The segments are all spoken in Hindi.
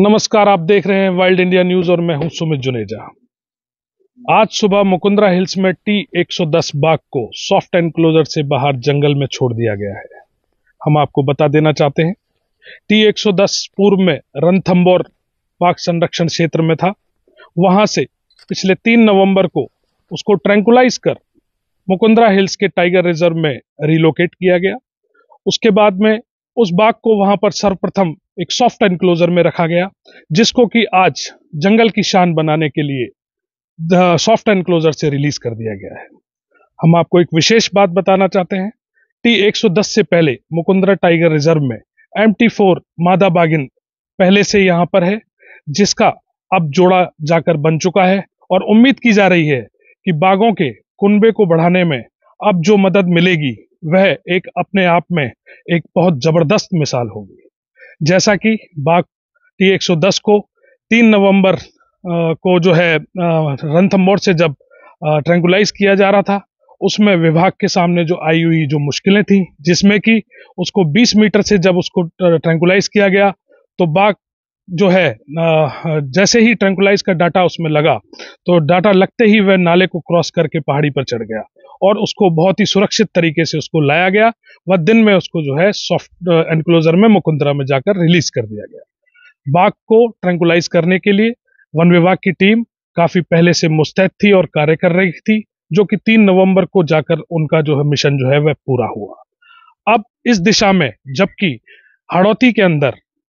नमस्कार आप देख रहे हैं वाइल्ड इंडिया न्यूज और मैं हूं सुमित जुनेजा आज सुबह मुकुंदरा हिल्स में टी 110 बाघ को सॉफ्ट एनक्लोजर से बाहर जंगल में छोड़ दिया गया है हम आपको बता देना चाहते हैं टी 110 पूर्व में रनथम्बोर बाघ संरक्षण क्षेत्र में था वहां से पिछले तीन नवंबर को उसको ट्रैंकुलाइज कर मुकुंदरा हिल्स के टाइगर रिजर्व में रिलोकेट किया गया उसके बाद में उस बाघ को वहां पर सर्वप्रथम एक सॉफ्ट एनक्लोजर में रखा गया जिसको कि आज जंगल की शान बनाने के लिए सॉफ्ट एनक्लोजर से रिलीज कर दिया गया है हम आपको एक विशेष बात बताना चाहते हैं टी 110 से पहले मुकुंदरा टाइगर रिजर्व में एम टी फोर मादा बागिन पहले से यहाँ पर है जिसका अब जोड़ा जाकर बन चुका है और उम्मीद की जा रही है कि बाघों के कुंबे को बढ़ाने में अब जो मदद मिलेगी वह एक अपने आप में एक बहुत जबरदस्त मिसाल होगी जैसा कि बाघ टी 110 को 3 नवंबर को जो है रंथम मोड़ से जब ट्रैंकुलाइज किया जा रहा था उसमें विभाग के सामने जो आई हुई जो मुश्किलें थी जिसमें कि उसको 20 मीटर से जब उसको ट्रैंकुलाइज किया गया तो बाघ जो है जैसे ही ट्रंकुलाइज का डाटा उसमें लगा तो डाटा लगते ही वह नाले को क्रॉस करके पहाड़ी पर चढ़ गया और उसको बहुत ही सुरक्षित तरीके से उसको लाया गया व दिन में उसको जो है सॉफ्ट एनक्लोजर uh, में मुकुंदरा में जाकर रिलीज कर दिया गया बाघ को ट्रैंकुलाइज करने के लिए वन विभाग की टीम काफी पहले से मुस्तैद थी और कार्य कर रही थी जो कि तीन नवंबर को जाकर उनका जो है मिशन जो है वह पूरा हुआ अब इस दिशा में जबकि हड़ौती के अंदर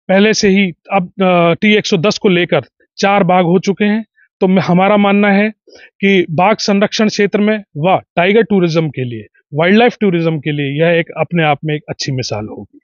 पहले से ही अब टी uh, एक को लेकर चार बाघ हो चुके हैं तो हमारा मानना है कि बाघ संरक्षण क्षेत्र में व टाइगर टूरिज्म के लिए वाइल्ड लाइफ टूरिज्म के लिए यह एक अपने आप में एक अच्छी मिसाल होगी